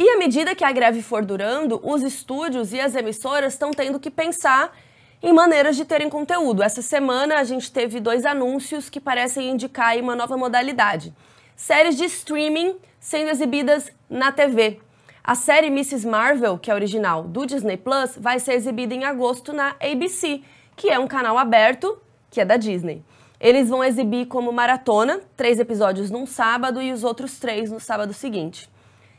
E à medida que a greve for durando, os estúdios e as emissoras estão tendo que pensar em maneiras de terem conteúdo. Essa semana a gente teve dois anúncios que parecem indicar uma nova modalidade. Séries de streaming sendo exibidas na TV. A série Mrs. Marvel, que é original do Disney Plus, vai ser exibida em agosto na ABC, que é um canal aberto que é da Disney. Eles vão exibir como maratona, três episódios num sábado e os outros três no sábado seguinte.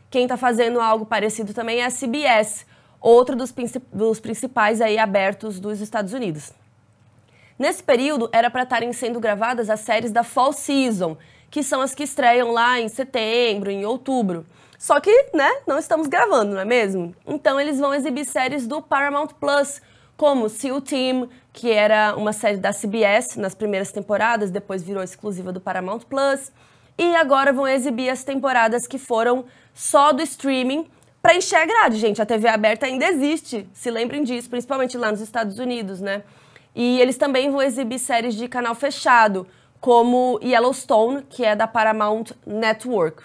Quem está fazendo algo parecido também é a CBS, outro dos, dos principais aí abertos dos Estados Unidos. Nesse período, era para estarem sendo gravadas as séries da Fall Season, que são as que estreiam lá em setembro, em outubro. Só que, né, não estamos gravando, não é mesmo? Então eles vão exibir séries do Paramount Plus, como Seal Team, que era uma série da CBS nas primeiras temporadas, depois virou exclusiva do Paramount Plus, e agora vão exibir as temporadas que foram só do streaming para encher a grade, gente. A TV aberta ainda existe, se lembrem disso, principalmente lá nos Estados Unidos, né? E eles também vão exibir séries de canal fechado, como Yellowstone, que é da Paramount Network.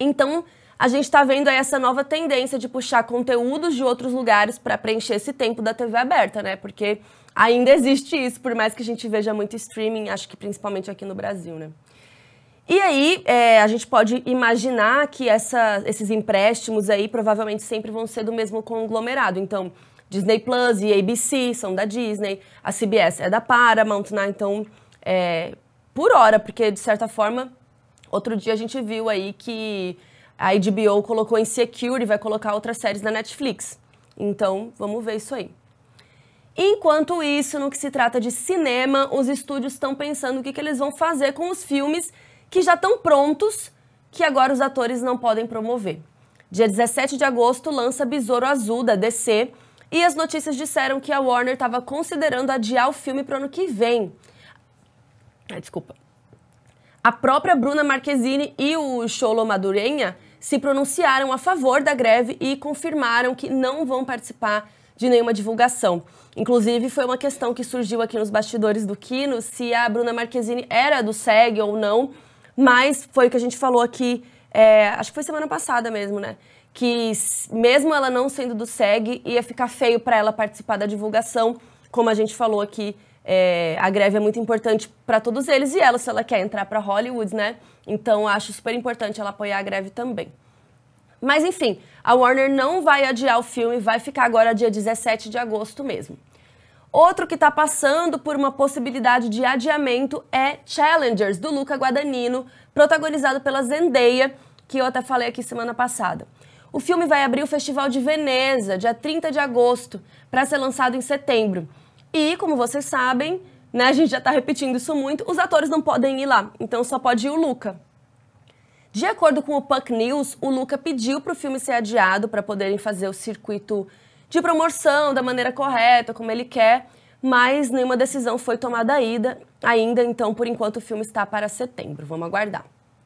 Então, a gente está vendo aí essa nova tendência de puxar conteúdos de outros lugares para preencher esse tempo da TV aberta, né? Porque ainda existe isso, por mais que a gente veja muito streaming, acho que principalmente aqui no Brasil, né? E aí, é, a gente pode imaginar que essa, esses empréstimos aí provavelmente sempre vão ser do mesmo conglomerado. Então, Disney Plus e ABC são da Disney, a CBS é da Paramount, né? Então, é, por hora, porque de certa forma, outro dia a gente viu aí que a HBO colocou em Secure e vai colocar outras séries na Netflix. Então, vamos ver isso aí. Enquanto isso, no que se trata de cinema, os estúdios estão pensando o que, que eles vão fazer com os filmes que já estão prontos, que agora os atores não podem promover. Dia 17 de agosto lança Besouro Azul da DC e as notícias disseram que a Warner estava considerando adiar o filme para o ano que vem. Ah, desculpa. A própria Bruna Marquezine e o Cholo Madurenha se pronunciaram a favor da greve e confirmaram que não vão participar de nenhuma divulgação. Inclusive, foi uma questão que surgiu aqui nos bastidores do Kino se a Bruna Marquezine era do SEG ou não. Mas foi o que a gente falou aqui, é, acho que foi semana passada mesmo, né? Que mesmo ela não sendo do SEG, ia ficar feio para ela participar da divulgação. Como a gente falou aqui, é, a greve é muito importante para todos eles e ela, se ela quer entrar para Hollywood, né? Então acho super importante ela apoiar a greve também. Mas enfim, a Warner não vai adiar o filme, vai ficar agora dia 17 de agosto mesmo. Outro que está passando por uma possibilidade de adiamento é Challengers, do Luca Guadagnino, protagonizado pela Zendaya, que eu até falei aqui semana passada. O filme vai abrir o Festival de Veneza, dia 30 de agosto, para ser lançado em setembro. E, como vocês sabem, né, a gente já está repetindo isso muito, os atores não podem ir lá, então só pode ir o Luca. De acordo com o Puck News, o Luca pediu para o filme ser adiado para poderem fazer o circuito de promoção da maneira correta, como ele quer, mas nenhuma decisão foi tomada ainda. Ainda então, por enquanto o filme está para setembro. Vamos aguardar.